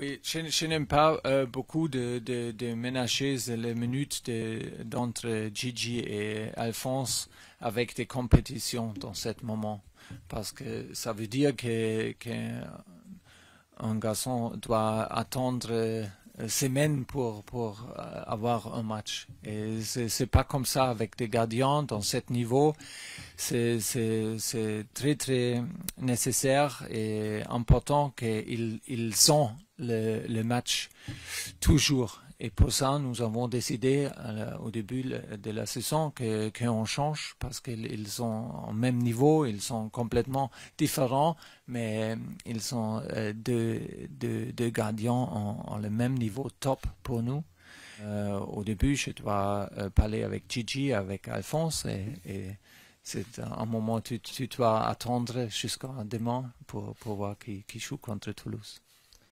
Oui, je, n'aime pas euh, beaucoup de, de, de, ménager les minutes d'entre Gigi et Alphonse avec des compétitions dans ce moment. Parce que ça veut dire que, un garçon doit attendre euh, semaine pour, pour euh, avoir un match. Et c'est pas comme ça avec des gardiens dans ce niveau c'est, c'est, très très nécessaire et important qu'ils ils sont le, le, match toujours. Et pour ça, nous avons décidé euh, au début de la saison qu'on change parce qu'ils sont au même niveau, ils sont complètement différents, mais ils sont euh, deux, deux, gardiens en, le même niveau top pour nous. Euh, au début, je dois parler avec Gigi, avec Alphonse, et c'est un moment où tu, tu dois attendre jusqu'à demain pour, pour voir qui, qui joue contre Toulouse.